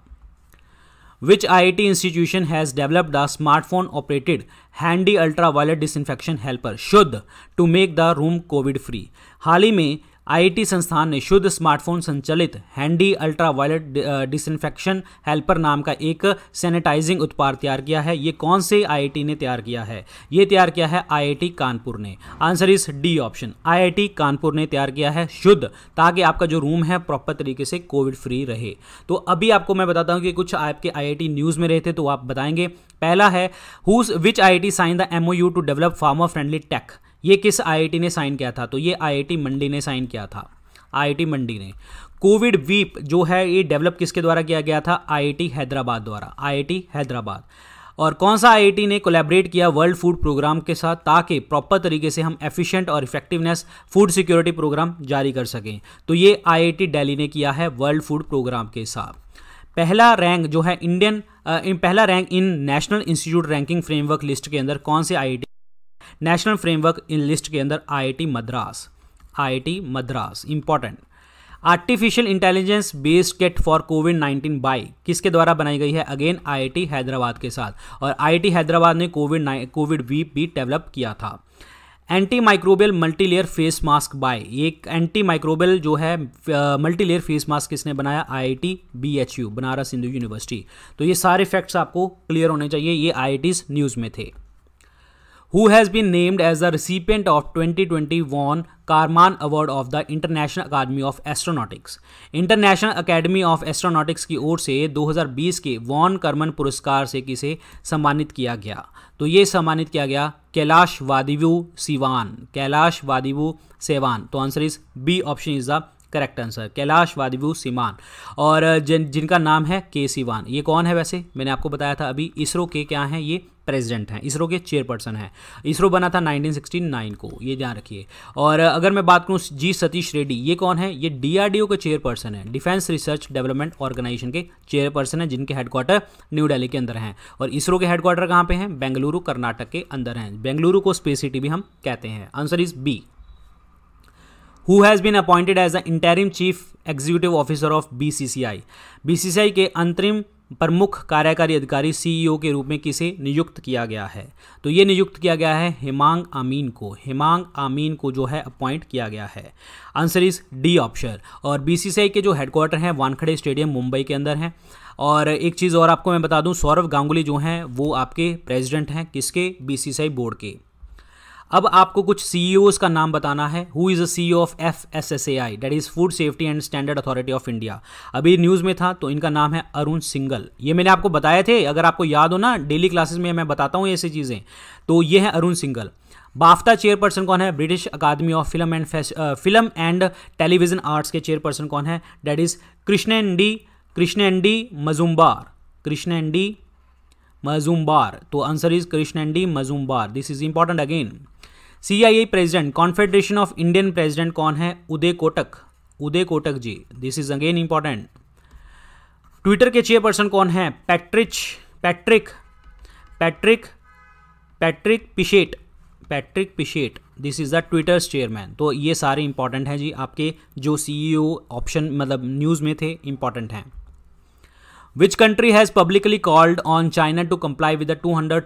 which which IIT institution has developed the smartphone operated handy ultraviolet disinfection helper Shuddh to make the room COVID free हाल ही में IIT संस्थान ने Shuddh smartphone संचालित handy ultraviolet disinfection helper नाम का एक sanitising उत्पाद तैयार किया है ये कौन से आईआईटी ने तैयार किया है ये तैयार किया है आईआईटी कानपुर ने answer is D option IIT Kanpur ने तैयार किया है शुद्ध ताकि आपका जो रूम है प्रॉपर तरीके से कोविड फ्री रहे तो अभी आपको मैं बताता हूँ कि कुछ आपके आई न्यूज़ में रहे थे तो आप बताएंगे पहला है who's which I I T sign the MO U to develop pharma friendly tech ये किस आईआईटी ने साइन किया था तो ये आईआईटी मंडी ने साइन किया था आईआईटी मंडी ने कोविड वीप जो है ये डेवलप किसके द्वारा किया गया था आईआईटी हैदराबाद द्वारा आईआईटी हैदराबाद और कौन सा आईआईटी ने कोलैबोरेट किया वर्ल्ड फूड प्रोग्राम के साथ ताकि प्रॉपर तरीके से हम एफिशिएंट और इफेक्टिवनेस फूड सिक्योरिटी प्रोग्राम जारी कर सकें तो ये आईआईटी दिल्ली ने किया है वर्ल्ड फूड प्रोग्राम के साथ पहला रैंक जो है इंडियन पहला rank in national institute ranking framework list के अंदर कौन से I national framework in list के अंदर IIT Madras IIT Madras important artificial intelligence based kit for COVID 19 by किसके द्वारा बनाई गई है अगेन आईआईटी हैदराबाद के साथ और आईआईटी हैदराबाद ने कोविड कोविड वी भी डेवलप किया था anti microbial multilayer face mask by ये एंटी माइक्रोबियल जो है मल्टीलेयर फेस मास्क किसने बनाया IIT BHU Banaras Hindu University तो ये सारे फैक्ट्स आपको क्लियर होने चाहिए ये आई न्यूज़ में थे who has been named as the recipient of 2021 Karman award of the International Academy of Astronautics International Academy of Astronautics की ओर से 2020 के वॉन कर्मन पुरस्कार से किसे सम्मानित किया गया तो ये सम्मानित किया गया कैलाश वादिवू सिवान कैलाश वादिवू सेवान तो answer is B option is the correct answer Kailash Vadivu Seeman और जिन जिनका नाम है के सिवान ये कौन है वैसे मैंने आपको बताया था अभी इसरो के क्या हैं ये प्रेसिडेंट हैं इसरो के चेयरपर्सन हैं इसरो बना था 1969 को ये ध्यान रखिए और अगर मैं बात करूँ जी सतीश रेड्डी ये कौन है ये डीआरडीओ के चेयरपर्सन है डिफेंस रिसर्च डेवलपमेंट ऑर्गेनाइजेशन के चेयरपर्सन है जिनके हेडक्वार्टर न्यू डेली के अंदर हैं और इसरो के हेडक्वार्टर कहाँ पर हैं बेंगलुरु कर्नाटक के अंदर हैं बेंगलुरु को स्पेस सिटी भी हम कहते हैं answer is B who has been appointed as a interim chief executive officer of C I के अंतरिम प्रमुख कार्यकारी अधिकारी सीईओ e के रूप में किसे नियुक्त किया गया है तो ये नियुक्त किया गया है हिमांग आमीन को हिमांग आमीन को जो है अपॉइंट किया गया है आंसर इज डी ऑप्शन और बीसीसीआई के जो हेडक्वार्टर हैं वानखड़े स्टेडियम मुंबई के अंदर हैं और एक चीज़ और आपको मैं बता दूं सौरव गांगुली जो हैं वो आपके प्रेसिडेंट हैं किसके बीसीसीआई बोर्ड के अब आपको कुछ सीईओ e का नाम बताना है who is a CEO of F S S A I that is Food Safety and Standard Authority of India अभी न्यूज़ में था तो इनका नाम है अरुण सिंगल ये मैंने आपको बताए थे अगर आपको याद हो ना डेली क्लासेस में मैं बताता हूँ ऐसी चीज़ें तो ये है अरुण सिंगल बाफ्ता चेयरपर्सन कौन है British Academy of Film and Film and Television Arts के चेयरपर्सन कौन है that is Krishna D Krishna D Majumdar Krishna D Majumdar तो answer is Krishna D Majumdar this is important again CIA president confederation of Indian president कौन है Uday Kotak Uday Kotak ji this is again important Twitter के chairperson कौन है Patrick Patrick Patrick Patrick Pichette Patrick Pichette this is the Twitters chairman तो ये सारे important हैं जी आपके जो सीईओ ऑप्शन e मतलब न्यूज़ में थे इंपॉर्टेंट हैं which country has publicly called on China to comply with the two hundred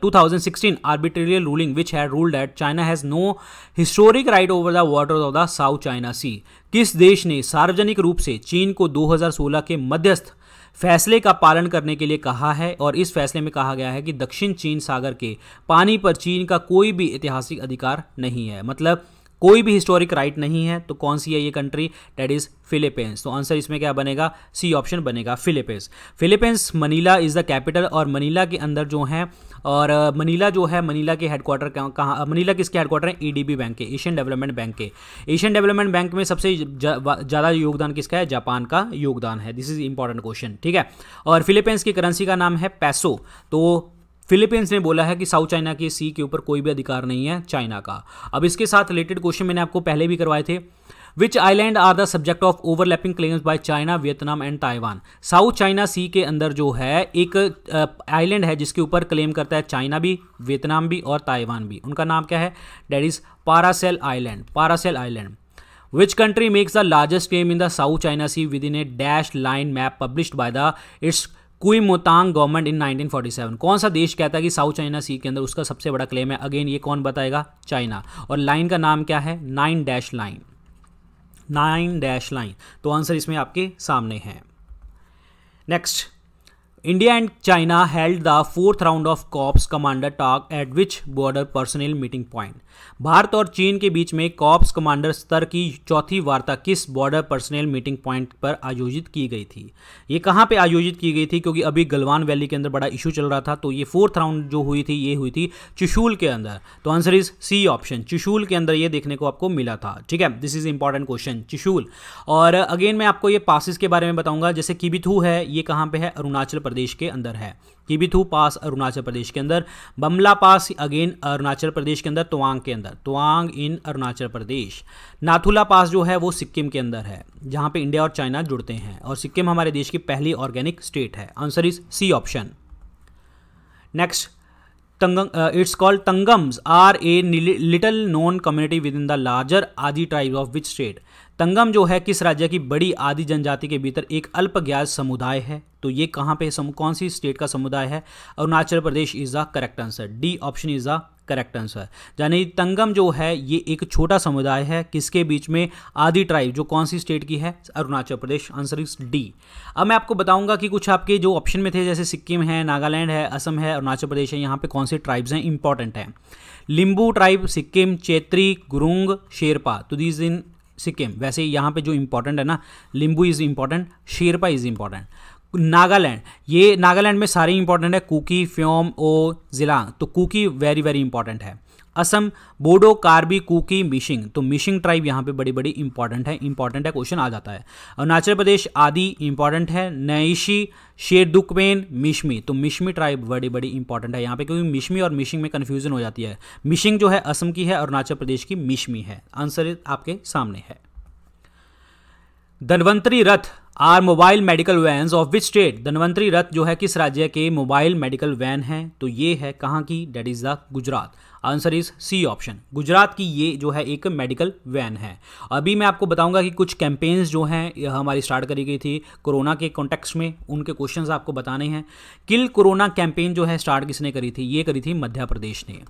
two thousand sixteen arbitral ruling which had ruled at China has no historic right over the water of the South China Sea किस देश ने सार्वजनिक रूप से चीन को 2016 के मध्यस्थ फैसले का पालन करने के लिए कहा है और इस फैसले में कहा गया है कि दक्षिण चीन सागर के पानी पर चीन का कोई भी ऐतिहासिक अधिकार नहीं है मतलब कोई भी हिस्टोरिक राइट नहीं है तो कौन सी है ये कंट्री डेट इज फिलीपींस तो आंसर इसमें क्या बनेगा सी ऑप्शन बनेगा Philippines Philippines Manila is the capital और मनीला के अंदर जो है और मनीला जो है मनीला के हेडक्वार्टर कहाँ मनीला किसके हेडक्वार्टर है ईडीबी बैंक के एशियन डेवलपमेंट बैंक के एशियन डेवलपमेंट बैंक में सबसे ज़्यादा योगदान किसका है जापान का योगदान है दिस इज इंपॉर्टेंट क्वेश्चन ठीक है और फिलीपींस की करेंसी का नाम है पैसो तो फिलीपींस ने बोला है कि साउथ चाइना के सी के ऊपर कोई भी अधिकार नहीं है चाइना का अब इसके साथ रिलेटेड क्वेश्चन मैंने आपको पहले भी करवाए थे which island are the subject of overlapping claims by China Vietnam and Taiwan South China Sea के अंदर जो है एक आइलैंड है जिसके ऊपर क्लेम करता है चाइना भी वियतनाम भी और ताइवान भी उनका नाम क्या है that is Paracel Island Paracel Island which country makes the largest claim in the South China Sea within a dash line map publish by the its Kuomintang government in 1947 कौन सा देश कहता है कि south China Sea के अंदर उसका सबसे बड़ा क्लेम है अगेन ये कौन बताएगा चाइना और लाइन का नाम क्या है nine dash line nine dash line तो आंसर इसमें आपके सामने है next India and China held the fourth round of corps commander talk at which border personnel meeting point Bharat और चीन के बीच में कॉप्स कमांडर स्तर की चौथी वार्ता किस बॉर्डर पर्सनल मीटिंग पॉइंट पर आयोजित की गई थी ये कहाँ पे आयोजित की गई थी क्योंकि अभी गलवान वैली के अंदर बड़ा इशू चल रहा था तो ये फोर्थ राउंड जो हुई थी ये हुई थी चिशूल के अंदर तो answer is C option Chushul के अंदर ये देखने को आपको मिला था ठीक है this is important question Chushul और अगेन मैं आपको ये पासिस के बारे में बताऊंगा जैसे किबिथू है ये कहाँ पे है अरुणाचल प्रदेश के अंदर है किबिथू पास अरुणाचल प्रदेश के अंदर बमला पास अगेन अरुणाचल प्रदेश के अंदर तोआंग के अंदर तोआंग इन अरुणाचल प्रदेश नाथुला पास जो है वो सिक्किम के अंदर है जहाँ पे इंडिया और चाइना जुड़ते हैं और सिक्किम हमारे देश की पहली ऑर्गेनिक स्टेट है answer is C option next Tangam, uh, it's called Tangams are a little known community within the larger Adi tribe of which state. Tangam जो है किस राज्य की बड़ी आदि जनजाति के भीतर एक अल्प ज्ञात समुदाय है तो ये कहाँ पे सम, कौन सी स्टेट का समुदाय है Arunachal Pradesh is the correct answer D option is the correct answer यानी तंगम जो है ये एक छोटा समुदाय है किसके बीच में आदि ट्राइब जो कौन सी स्टेट की है Arunachal Pradesh answer is D अब मैं आपको बताऊंगा कि कुछ आपके जो ऑप्शन में थे जैसे सिक्किम है नागालैंड है असम है अरुणाचल प्रदेश है यहाँ पे कौन से ट्राइब्स हैं इंपॉर्टेंट हैं लिंबू ट्राइब सिक्किम चेत्री गुरुंग शेरपा तो दीज इन सिक्किम वैसे यहाँ पे जो इंपॉर्टेंट है ना Limbu is important Sherpa is important Nagaland ये नागालैंड में सारी इंपॉर्टेंट है कुकी फ्योम ओ ज़िला तो कुकी वेरी वेरी इंपॉर्टेंट है असम बोडो कार्बी कुकी मिशिंग तो मिशिंग ट्राइब यहाँ पे बड़ी बड़ी इंपॉर्टेंट है इंपॉर्टेंट है क्वेश्चन आ जाता है अरुणाचल प्रदेश आदि इंपॉर्टेंट है नईशी शेरदुकमेन मिशमी तो मिशमी ट्राइब बड़ी बड़ी इंपॉर्टेंट है यहाँ पे क्योंकि मिशमी और मिशिंग में कन्फ्यूजन हो जाती है मिशिंग जो है असम की है अरुणाचल प्रदेश की मिशमी है आंसर आपके सामने है Dhanvantari Rath are mobile medical van of which state Dhanvantari Rath जो है किस राज्य के मोबाइल मेडिकल वैन है तो ये है कहाँ की that is the Gujarat answer is C option Gujarat की ये जो है एक मेडिकल वैन है अभी मैं आपको बताऊंगा कि कुछ कैंपेन्स जो हैं हमारी स्टार्ट करी गई थी कोरोना के कॉन्टेक्स्ट में उनके क्वेश्चंस आपको बताने हैं किल कोरोना कैंपेन जो है स्टार्ट किसने करी थी ये करी थी मध्य प्रदेश ने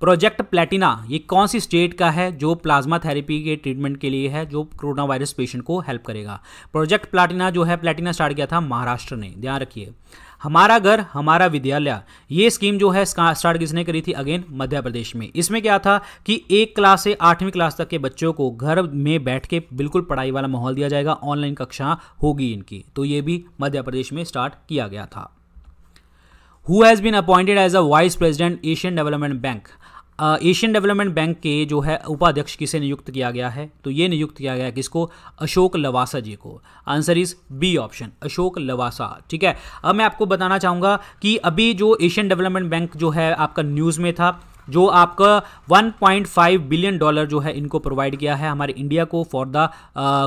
प्रोजेक्ट प्लेटिना ये कौन सी स्टेट का है जो प्लाज्मा थेरेपी के ट्रीटमेंट के लिए है जो कोरोना वायरस पेशेंट को हेल्प करेगा प्रोजेक्ट प्लाटिना जो है प्लेटिना स्टार्ट किया था महाराष्ट्र ने ध्यान रखिए हमारा घर हमारा विद्यालय ये स्कीम जो है स्टार्ट किसने करी थी अगेन मध्य प्रदेश में इसमें क्या था कि एक क्लास से आठवीं क्लास तक के बच्चों को घर में बैठ के बिल्कुल पढ़ाई वाला माहौल दिया जाएगा ऑनलाइन कक्षा होगी इनकी तो ये भी मध्य प्रदेश में स्टार्ट किया गया था who has been appointed as a vice president Asian Development Bank Asian Development Bank के जो है उपाध्यक्ष किसे नियुक्त किया गया है तो ये नियुक्त किया गया है किसको अशोक लवासा जी को answer is B option Ashok Lavasa ठीक है अब मैं आपको बताना चाहूँगा कि अभी जो एशियन डेवलपमेंट बैंक जो है आपका न्यूज़ में था जो आपका 1.5 बिलियन डॉलर जो है इनको प्रोवाइड किया है हमारे इंडिया को फॉर द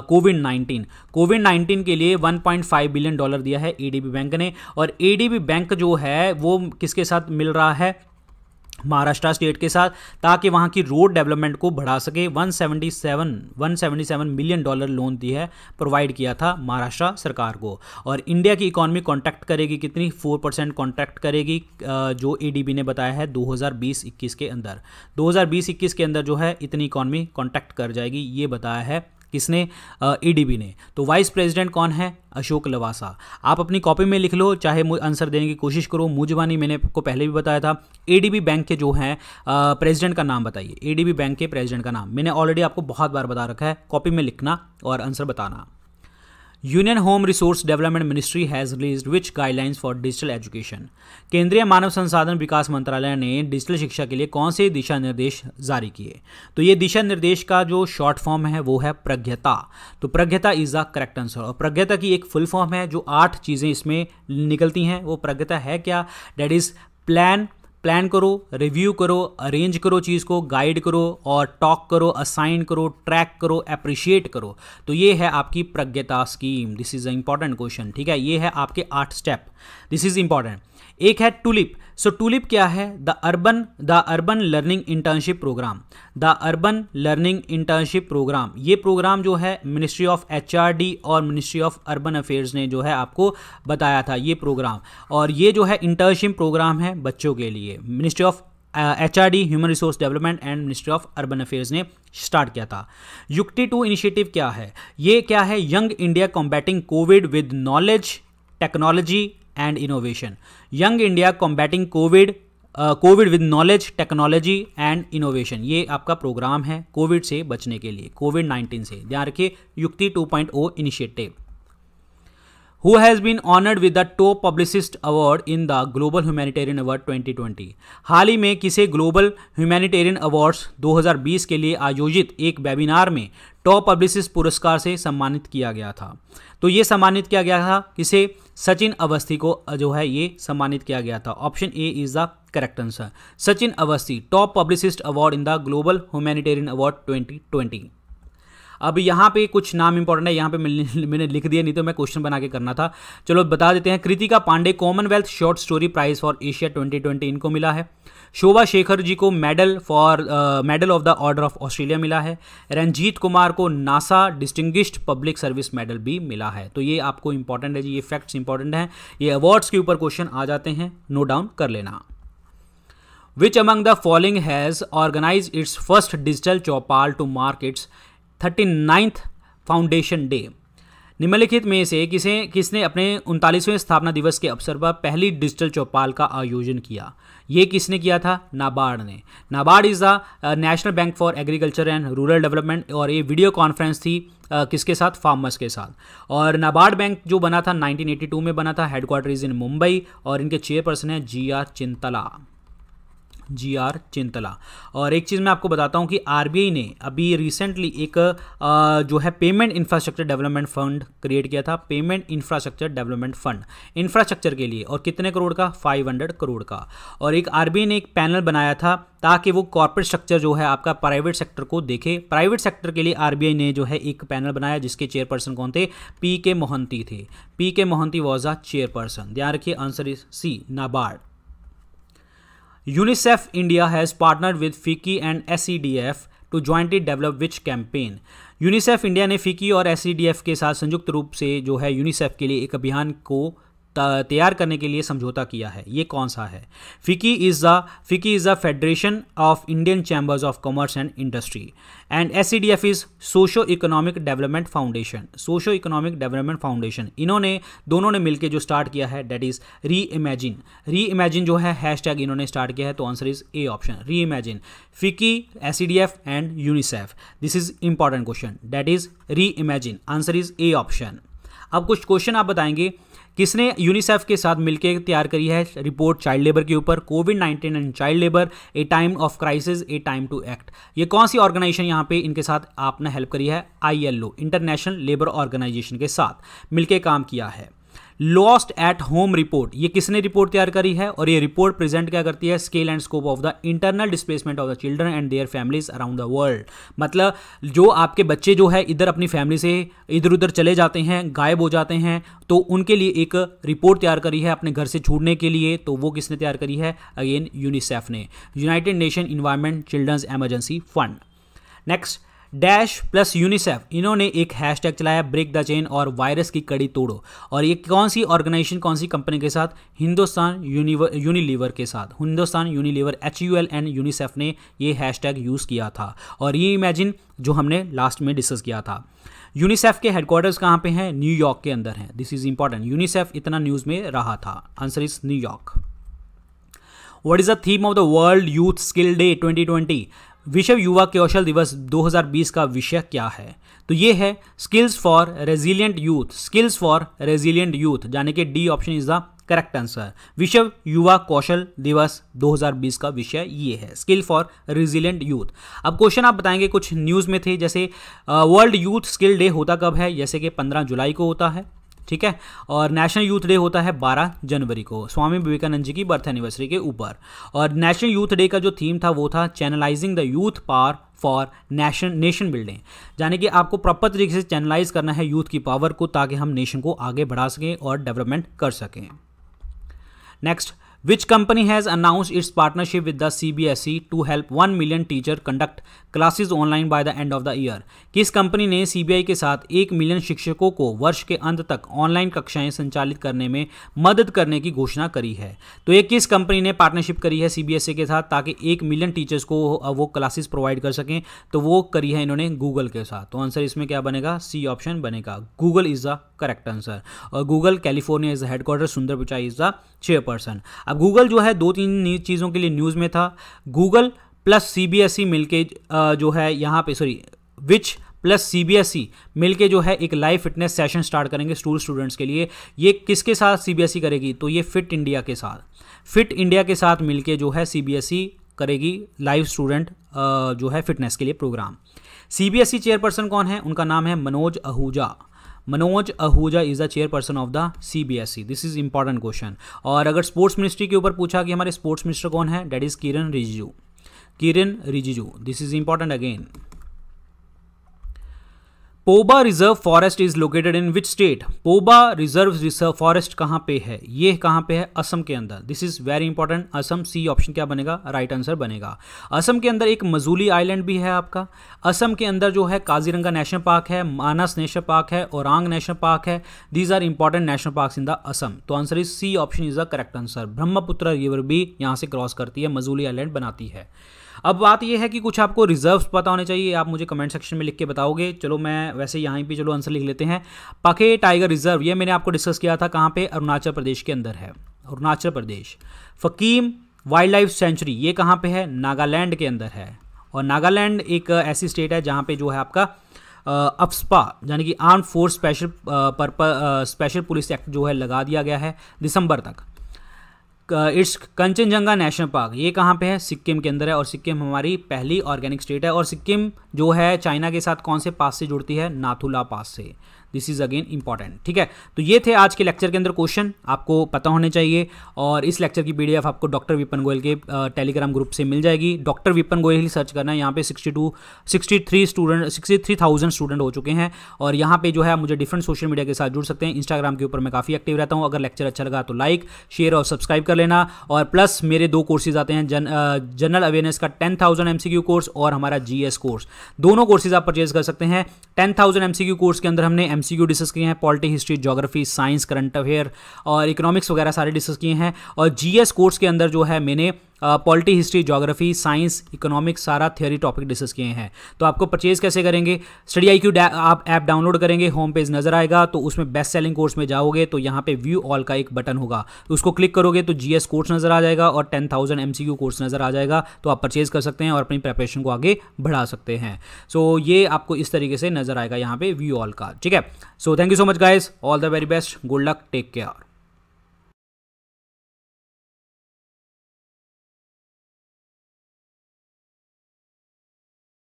कोविड 19 कोविड 19 के लिए 1.5 बिलियन डॉलर दिया है एडीबी बैंक ने और एडीबी बैंक जो है वो किसके साथ मिल रहा है महाराष्ट्र स्टेट के साथ ताकि वहाँ की रोड डेवलपमेंट को बढ़ा सके 177 177 मिलियन डॉलर लोन दी है प्रोवाइड किया था महाराष्ट्र सरकार को और इंडिया की इकोनॉमी कॉन्टैक्ट करेगी कितनी 4 परसेंट कॉन्टैक्ट करेगी जो ए ने बताया है 2020-21 के अंदर 2020-21 के अंदर जो है इतनी इकोनॉमी कॉन्टैक्ट कर जाएगी ये बताया है किसने ईडीबी ने तो वाइस प्रेसिडेंट कौन है अशोक लवासा आप अपनी कॉपी में लिख लो चाहे आंसर देने की कोशिश करो मुझवानी मैंने आपको पहले भी बताया था एडीबी बैंक के जो हैं प्रेसिडेंट का नाम बताइए एडीबी बैंक के प्रेसिडेंट का नाम मैंने ऑलरेडी आपको बहुत बार बता रखा है कॉपी में लिखना और आंसर बताना union home resource development ministry has release which guidelines for digital education केंद्रीय मानव संसाधन विकास मंत्रालय ने डिजिटल शिक्षा के लिए कौन से दिशा निर्देश जारी किए तो ये दिशा निर्देश का जो शॉर्ट फॉर्म है वो है प्रज्ञता तो Pragyata is the correct answer और प्रज्ञता की एक फुल फॉर्म है जो आठ चीज़ें इसमें निकलती हैं वो प्रज्ञता है क्या डेट इज़ प्लान प्लान करो रिव्यू करो अरेंज करो चीज़ को गाइड करो और टॉक करो असाइन करो ट्रैक करो अप्रिशिएट करो तो ये है आपकी Pragyata scheme this is a important question ठीक है ये है आपके आठ स्टेप दिस इज़ इंपॉर्टेंट एक है टुलिप सो टूलिप क्या है the urban the urban learning internship programme the urban learning internship programme ये प्रोग्राम जो है मिनिस्ट्री ऑफ एच और मिनिस्ट्री ऑफ अर्बन अफेयर्स ने जो है आपको बताया था ये प्रोग्राम और ये जो है इंटर्नशिप प्रोग्राम है बच्चों के लिए ministry of H R D human resource development and ministry of urban affairs ने स्टार्ट किया था युक्ति टू इनिशिएटिव क्या है ये क्या है young India combating COVID with knowledge technology and innovation young India combating COVID COVID with knowledge technology and innovation ये आपका प्रोग्राम है कोविड से बचने के लिए कोविड 19 से ध्यान रखिए Yukti 2.0 initiative who has been honored with the top publicist award in the global humanitarian award 2020 हाल ही में किसे ग्लोबल ह्यूमैनिटेरियन अवार्ड्स 2020 के लिए आयोजित एक वेबिनार में टॉप पब्लिसिस्ट पुरस्कार से सम्मानित किया गया था तो ये सम्मानित किया गया था किसे सचिन अवस्थी को जो है ये सम्मानित किया गया था option A is the correct answer Sachin Awasthi top publicist award in the global humanitarian award 2020 अब यहाँ पे कुछ नाम इंपॉर्टेंट है यहाँ पे मैंने लिख दिया नहीं तो मैं क्वेश्चन बना के करना था चलो बता देते हैं Kritika Pandey Commonwealth short story prize for Asia twenty इनको मिला है शोभा शेखर जी को medal for medal of the Order of Australia मिला है रंजीत कुमार को NASA distinguished public service medal भी मिला है तो ये आपको इंपॉर्टेंट है जी ये फैक्ट्स इंपॉर्टेंट हैं ये अवार्ड्स के ऊपर क्वेश्चन आ जाते हैं नो डाउन कर लेना which among the following has organise its first digital chaupal to mark its thirty ninth foundation day निम्नलिखित में से किसे किसने अपने उनतालीसवें स्थापना दिवस के अवसर पर पहली डिजिटल चौपाल का आयोजन किया ये किसने किया था नाबार्ड ने NABARD is the National Bank for Agriculture and Rural Development और ये वीडियो कॉन्फ्रेंस थी uh, किसके साथ फार्मर्स के साथ और नाबार्ड बैंक जो बना था 1982 में बना था हेडक्वार्टर इज़ इन मुंबई और इनके चेयरपर्सन है G R Chintala G R Chintala और एक चीज़ मैं आपको बताता हूँ कि आर ने अभी रिसेंटली एक जो है payment infrastructure development fund create किया था payment infrastructure development fund infrastructure के लिए और कितने करोड़ का 500 करोड़ का और एक आर ने एक पैनल बनाया था ताकि वो कॉर्पोरेट स्ट्रक्चर जो है आपका प्राइवेट सेक्टर को देखे प्राइवेट सेक्टर के लिए आर ने जो है एक पैनल बनाया जिसके चेयरपर्सन कौन थे पी के मोहंती थे पी के मोहंती वॉज अ चेयरपर्सन ध्यान रखिए answer is C NABARD UNICEF India has partnered with FICCI D F to jointly develop which campaign UNICEF India ने फिकी और एस e के साथ संयुक्त रूप से जो है यूनिसेफ के लिए एक अभियान को तैयार करने के लिए समझौता किया है ये कौन सा है FICCI is the FICCI is the Federation of Indian Chambers of Commerce and Industry and S C D F is socio economic development foundation socio economic development foundation इन्होंने दोनों ने मिलकर जो स्टार्ट किया है that is reimagine reimagine जो है hashtag इन्होंने स्टार्ट किया है तो answer is A option reimagine FICCI S C D F and UNICEF this is important question that is reimagine answer is A option अब कुछ question आप बताएंगे किसने यूनिसेफ के साथ मिलकर तैयार करी है रिपोर्ट चाइल्ड लेबर के ऊपर COVID nineteen and child labour a time of crisis a time to act ये कौन सी ऑर्गेनाइजेशन यहाँ पे इनके साथ आपने हेल्प करी है आई इंटरनेशनल लेबर ऑर्गेनाइजेशन के साथ मिलकर काम किया है लॉस्ट एट होम रिपोर्ट ये किसने रिपोर्ट तैयार करी है और ये रिपोर्ट प्रेजेंट क्या करती है scale and scope of the internal displacement of the children and their families around the world मतलब जो आपके बच्चे जो है इधर अपनी फैमिली से इधर उधर चले जाते हैं गायब हो जाते हैं तो उनके लिए एक रिपोर्ट तैयार करी है अपने घर से छूटने के लिए तो वो किसने तैयार करी है अगेन यूनिसेफ ने United Nation environment children's emergency fund next dash plus UNICEF इन्होंने एक हैशटैग चलाया ब्रेक द चेन और वायरस की कड़ी तोड़ो और ये कौन सी ऑर्गेनाइजेशन कौन सी कंपनी के साथ हिंदुस्तान यूनिलीवर के साथ Hindustan Unilever H U L and UNICEF ने ये हैशटैग यूज़ किया था और ये इमेजिन जो हमने लास्ट में डिस्कस किया था यूनिसेफ के हेडक्वार्टर्स कहाँ पे हैं न्यूयॉर्क के अंदर हैं दिस इज इंपॉर्टेंट यूनिसेफ इतना न्यूज़ में रहा था answer is New York what is the theme of the World Youth Skill Day 2020 विश्व युवा कौशल दिवस 2020 का विषय क्या है तो ये है skills for resilient youth skills for resilient youth यानी कि D option is the correct answer विश्व युवा कौशल दिवस 2020 का विषय ये है स्किल फॉर रिजिलियंट यूथ अब क्वेश्चन आप बताएंगे कुछ न्यूज़ में थे जैसे वर्ल्ड यूथ स्किल डे होता कब है जैसे कि 15 जुलाई को होता है ठीक है और नेशनल यूथ डे होता है 12 जनवरी को स्वामी विवेकानंद जी की बर्थ एनिवर्सरी के ऊपर और नेशनल यूथ डे का जो थीम था वो था channelising the youth power for nation nation building यानी कि आपको प्रॉपर तरीके से चैनलाइज करना है यूथ की पावर को ताकि हम नेशन को आगे बढ़ा सकें और डेवलपमेंट कर सकें next announce its partnership with the C B S E to help one million teacher conduct classes online by the end of the year किस कंपनी ने सीबीआई के साथ एक मिलियन शिक्षकों को वर्ष के अंत तक ऑनलाइन कक्षाएं संचालित करने में मदद करने की घोषणा करी है तो ये किस कंपनी ने पार्टनरशिप करी है सीबीएसई e के साथ ताकि एक मिलियन टीचर्स को वो क्लासेस प्रोवाइड कर सकें तो वो करी है इन्होंने गूगल के साथ तो आंसर इसमें क्या बनेगा सी ऑप्शन बनेगा Google is the correct answer और Google California is headquarter Sundar Pichai is the chairperson अब गूगल जो है दो तीन चीज़ों के लिए न्यूज़ में था Google plus C B S E मिल के जो है यहाँ पे sorry which plus C B S E मिल के जो है एक लाइव फिटनेस सेशन स्टार्ट करेंगे स्टूल स्टूडेंट्स के लिए ये किसके साथ सी बी एस ई करेगी तो ये फिट इंडिया के साथ फिट इंडिया के साथ मिल के जो है सी बी एस ई करेगी लाइव स्टूडेंट uh, जो है फिटनेस के लिए programme C B S E chairperson कौन है उनका नाम है Manoj Ahuja Manoj Ahuja is the chairperson of the C B S E this is important question और अगर स्पोर्ट्स मिनिस्ट्री के ऊपर पूछा कि हमारे स्पोर्ट्स मिनिस्टर कौन है that is Kiren Rijiju Kiren Rijiju this is important again Poba reserve forest is located in which state Poba reserve reserve forest कहाँ पे है ये कहाँ पे है असम के अंदर this is very important Assam C option क्या बनेगा राइट right आंसर बनेगा असम के अंदर एक मजूली आइलैंड भी है आपका असम के अंदर जो है काजीरंगा नेशनल पार्क है मानस नेशनल पार्क है औरंग नेशनल पार्क है these are important national park in the Assam तो answer is C option is the correct answer Brahmaputra river भी यहाँ से क्रॉस करती है मजूली आइलैंड बनाती है अब बात यह है कि कुछ आपको रिजर्व्स पता होने चाहिए आप मुझे कमेंट सेक्शन में लिख के बताओगे चलो मैं वैसे यहाँ पर चलो आंसर लिख लेते हैं पाखे टाइगर रिजर्व ये मैंने आपको डिस्कस किया था कहाँ पर अरुणाचल प्रदेश के अंदर है Arunachal Pradesh Fakim wildlife sanctuary ये कहाँ पे है नागालैंड के अंदर है और नागालैंड एक ऐसी स्टेट है जहाँ पे जो है आपका अफ्सपा यानी कि आर्म फोर्स स्पेशल पर स्पेशल पुलिस एक्ट जो है लगा दिया गया है दिसंबर तक इट्स कंचनजंगा नेशनल पार्क ये कहाँ पे है सिक्किम के अंदर है और सिक्किम हमारी पहली ऑर्गेनिक स्टेट है और सिक्किम जो है चाइना के साथ कौन से पास से जुड़ती है नाथुला पास से दिस इज अगेन इंपॉर्टेंट ठीक है तो ये थे आज के लेक्चर के अंदर क्वेश्चन आपको पता होने चाहिए और इस लेक्चर की पीडीएफ आपको डॉक्टर विपन गोयल के टेलीग्राम ग्रुप से मिल जाएगी डॉक्टर विपन गोयल ही सर्च करना है यहाँ पे sixty two sixty three student sixty three thousand student हो चुके हैं और यहाँ पे जो है मुझे डिफरेंट सोशल मीडिया के साथ जुड़ सकते हैं इंस्टाग्राम के ऊपर मैं काफ़ी एक्टिव रहता हूँ अगर लेक्चर अच्छा लगा तो लाइक शेयर और सब्सक्राइब कर लेना और प्लस मेरे दो कोर्सेज आते हैं जनरल अवेयरनेस का टेन थाउजेंड एमसीक्यू कोर्स और हमारा जीएस कोर्स दोनों कोर्सेज आप परचेज कर सकते हैं टेन थाउजेंड एमसीक्यू कोर्स के अंदर हमने एम एमसीक्यू डिस्कस किए हैं polity history geography science current affair और इकोनॉमिक्स वगैरह सारे डिस्कस किए हैं और जीएस कोर्स के अंदर जो है मैंने polity history geography science economic सारा थियोरी टॉपिक डिस्कस किए हैं तो आपको परचेज कैसे करेंगे स्टडी आई क्यू आप ऐप डाउनलोड करेंगे होम पेज नजर आएगा तो उसमें बेस्ट सेलिंग कोर्स में जाओगे तो यहाँ पे व्यू ऑल का एक बटन होगा तो उसको क्लिक करोगे तो जीएस कोर्स नजर आ जाएगा और टेन थाउजेंड एम कोर्स नजर आ जाएगा तो आप परचेज कर सकते हैं और अपनी प्रेपरेशन को आगे बढ़ा सकते हैं सो so, ये आपको इस तरीके से नजर आएगा यहाँ पे व्यू ऑल का ठीक है so thank you so much guys all the very best good luck take care